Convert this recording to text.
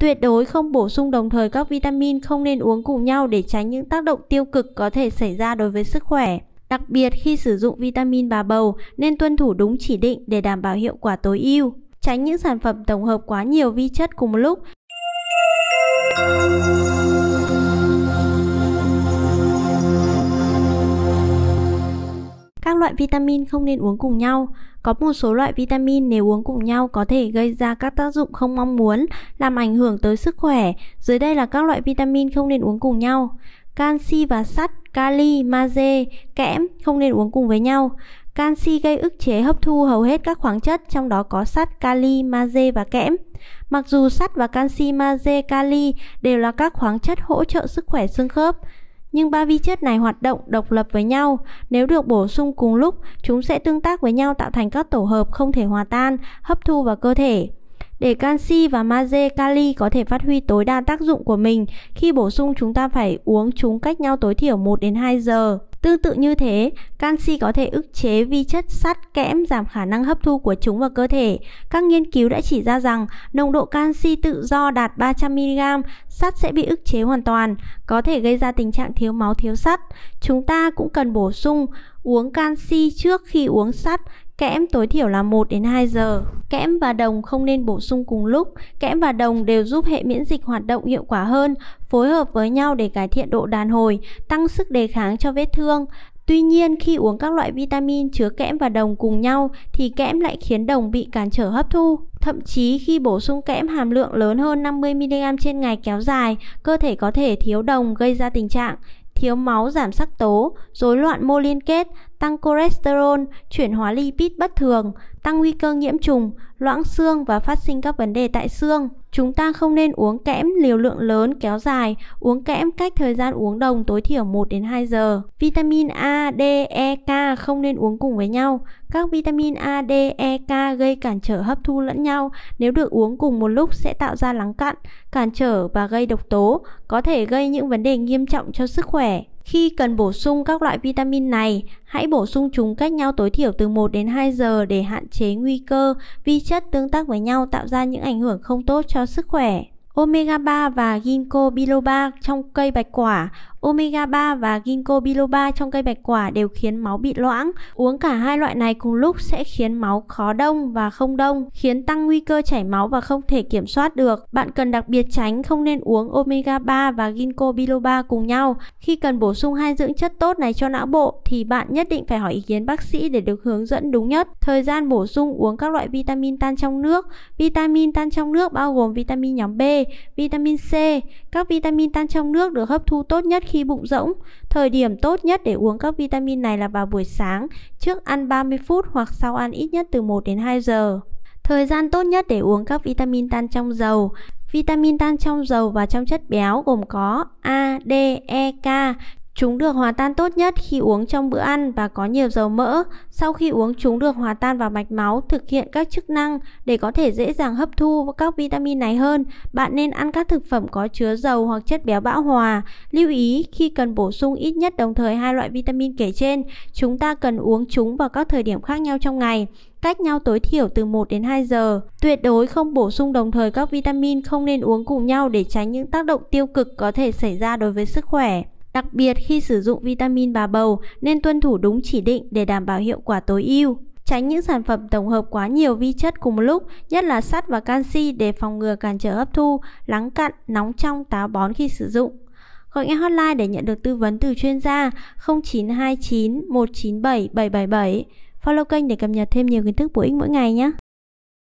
Tuyệt đối không bổ sung đồng thời các vitamin không nên uống cùng nhau để tránh những tác động tiêu cực có thể xảy ra đối với sức khỏe. Đặc biệt khi sử dụng vitamin bà bầu nên tuân thủ đúng chỉ định để đảm bảo hiệu quả tối ưu. Tránh những sản phẩm tổng hợp quá nhiều vi chất cùng một lúc loại vitamin không nên uống cùng nhau. Có một số loại vitamin nếu uống cùng nhau có thể gây ra các tác dụng không mong muốn, làm ảnh hưởng tới sức khỏe. Dưới đây là các loại vitamin không nên uống cùng nhau. Canxi và sắt, kali, magie, kẽm không nên uống cùng với nhau. Canxi gây ức chế hấp thu hầu hết các khoáng chất, trong đó có sắt, kali, magie và kẽm. Mặc dù sắt và canxi, magie, kali đều là các khoáng chất hỗ trợ sức khỏe xương khớp, nhưng ba vi chất này hoạt động độc lập với nhau, nếu được bổ sung cùng lúc, chúng sẽ tương tác với nhau tạo thành các tổ hợp không thể hòa tan, hấp thu vào cơ thể. Để canxi và magie kali có thể phát huy tối đa tác dụng của mình, khi bổ sung chúng ta phải uống chúng cách nhau tối thiểu 1 đến 2 giờ. Tương tự như thế, canxi có thể ức chế vi chất sắt kẽm giảm khả năng hấp thu của chúng vào cơ thể. Các nghiên cứu đã chỉ ra rằng nồng độ canxi tự do đạt 300mg, sắt sẽ bị ức chế hoàn toàn, có thể gây ra tình trạng thiếu máu thiếu sắt. Chúng ta cũng cần bổ sung uống canxi trước khi uống sắt Kẽm tối thiểu là 1 đến 2 giờ. Kẽm và đồng không nên bổ sung cùng lúc. Kẽm và đồng đều giúp hệ miễn dịch hoạt động hiệu quả hơn, phối hợp với nhau để cải thiện độ đàn hồi, tăng sức đề kháng cho vết thương. Tuy nhiên, khi uống các loại vitamin chứa kẽm và đồng cùng nhau thì kẽm lại khiến đồng bị cản trở hấp thu. Thậm chí khi bổ sung kẽm hàm lượng lớn hơn 50mg trên ngày kéo dài, cơ thể có thể thiếu đồng gây ra tình trạng thiếu máu giảm sắc tố, rối loạn mô liên kết, tăng cholesterol, chuyển hóa lipid bất thường, tăng nguy cơ nhiễm trùng, loãng xương và phát sinh các vấn đề tại xương. Chúng ta không nên uống kẽm liều lượng lớn kéo dài, uống kẽm cách thời gian uống đồng tối thiểu 1 đến 2 giờ. Vitamin A, D, E, K không nên uống cùng với nhau. Các vitamin A, D, E, K gây cản trở hấp thu lẫn nhau, nếu được uống cùng một lúc sẽ tạo ra lắng cặn, cản trở và gây độc tố, có thể gây những vấn đề nghiêm trọng cho sức khỏe. Khi cần bổ sung các loại vitamin này, hãy bổ sung chúng cách nhau tối thiểu từ 1 đến 2 giờ để hạn chế nguy cơ vi chất tương tác với nhau tạo ra những ảnh hưởng không tốt cho sức khỏe omega 3 và ginkgo biloba trong cây bạch quả. Omega 3 và ginkgo biloba trong cây bạch quả đều khiến máu bị loãng. Uống cả hai loại này cùng lúc sẽ khiến máu khó đông và không đông, khiến tăng nguy cơ chảy máu và không thể kiểm soát được. Bạn cần đặc biệt tránh không nên uống omega 3 và ginkgo biloba cùng nhau. Khi cần bổ sung hai dưỡng chất tốt này cho não bộ thì bạn nhất định phải hỏi ý kiến bác sĩ để được hướng dẫn đúng nhất. Thời gian bổ sung uống các loại vitamin tan trong nước. Vitamin tan trong nước bao gồm vitamin nhóm B, vitamin C. Các vitamin tan trong nước được hấp thu tốt nhất khi bụng rỗng. Thời điểm tốt nhất để uống các vitamin này là vào buổi sáng, trước ăn 30 phút hoặc sau ăn ít nhất từ 1 đến 2 giờ. Thời gian tốt nhất để uống các vitamin tan trong dầu Vitamin tan trong dầu và trong chất béo gồm có A, D, E, K Chúng được hòa tan tốt nhất khi uống trong bữa ăn và có nhiều dầu mỡ. Sau khi uống chúng được hòa tan vào mạch máu, thực hiện các chức năng để có thể dễ dàng hấp thu các vitamin này hơn. Bạn nên ăn các thực phẩm có chứa dầu hoặc chất béo bão hòa. Lưu ý khi cần bổ sung ít nhất đồng thời hai loại vitamin kể trên, chúng ta cần uống chúng vào các thời điểm khác nhau trong ngày cách nhau tối thiểu từ 1 đến 2 giờ. Tuyệt đối không bổ sung đồng thời các vitamin không nên uống cùng nhau để tránh những tác động tiêu cực có thể xảy ra đối với sức khỏe đặc biệt khi sử dụng vitamin bà bầu nên tuân thủ đúng chỉ định để đảm bảo hiệu quả tối ưu. Tránh những sản phẩm tổng hợp quá nhiều vi chất cùng một lúc, nhất là sắt và canxi để phòng ngừa cản trở hấp thu, lắng cặn, nóng trong, táo bón khi sử dụng. Gọi nghe hotline để nhận được tư vấn từ chuyên gia 0929 197 777. Follow kênh để cập nhật thêm nhiều kiến thức bổ ích mỗi ngày nhé.